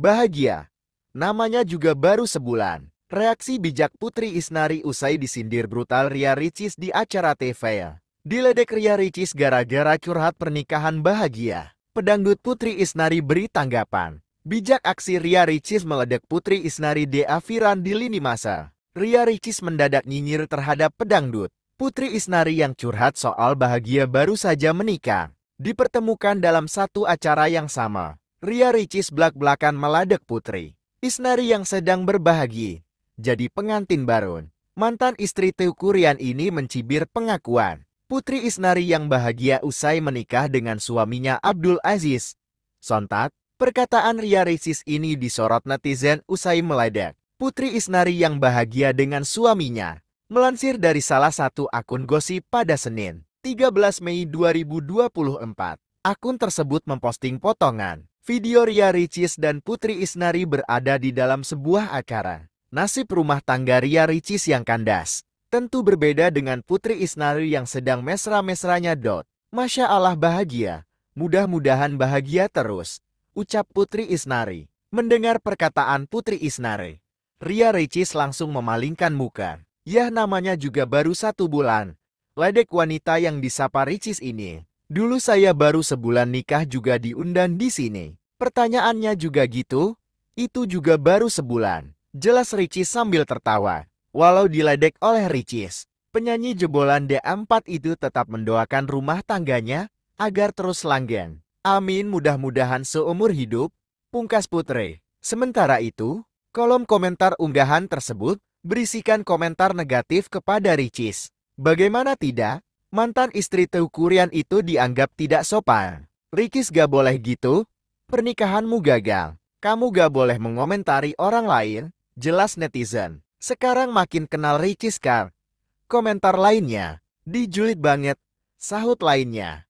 Bahagia. Namanya juga baru sebulan. Reaksi bijak Putri Isnari usai disindir brutal Ria Ricis di acara TV. Diledek Ria Ricis gara-gara curhat pernikahan bahagia. Pedangdut Putri Isnari beri tanggapan. Bijak aksi Ria Ricis meledek Putri Isnari di Afiran di lini masa. Ria Ricis mendadak nyinyir terhadap pedangdut. Putri Isnari yang curhat soal bahagia baru saja menikah. Dipertemukan dalam satu acara yang sama. Ria Ricis belak-belakan meladek putri. Isnari yang sedang berbahagia Jadi pengantin baru. Mantan istri Teukurian ini mencibir pengakuan. Putri Isnari yang bahagia usai menikah dengan suaminya Abdul Aziz. Sontak, perkataan Ria Ricis ini disorot netizen usai meledek. Putri Isnari yang bahagia dengan suaminya. Melansir dari salah satu akun gosip pada Senin, 13 Mei 2024. Akun tersebut memposting potongan video Ria Ricis dan Putri Isnari berada di dalam sebuah acara. Nasib rumah tangga Ria Ricis yang kandas tentu berbeda dengan Putri Isnari yang sedang mesra-mesranya. Masya Allah bahagia, mudah-mudahan bahagia terus, ucap Putri Isnari. Mendengar perkataan Putri Isnari, Ria Ricis langsung memalingkan muka. Yah namanya juga baru satu bulan. Ledek wanita yang disapa Ricis ini Dulu saya baru sebulan nikah juga diundang di sini. Pertanyaannya juga gitu, itu juga baru sebulan. Jelas Ricis sambil tertawa. Walau diledek oleh Ricis, penyanyi jebolan D4 itu tetap mendoakan rumah tangganya agar terus langgeng. Amin mudah-mudahan seumur hidup, pungkas putri. Sementara itu, kolom komentar unggahan tersebut berisikan komentar negatif kepada Ricis. Bagaimana tidak, Mantan istri Teukurian itu dianggap tidak sopan. Rikis gak boleh gitu, pernikahanmu gagal. Kamu gak boleh mengomentari orang lain, jelas netizen. Sekarang makin kenal Rikis kan? Komentar lainnya, dijulit banget, sahut lainnya.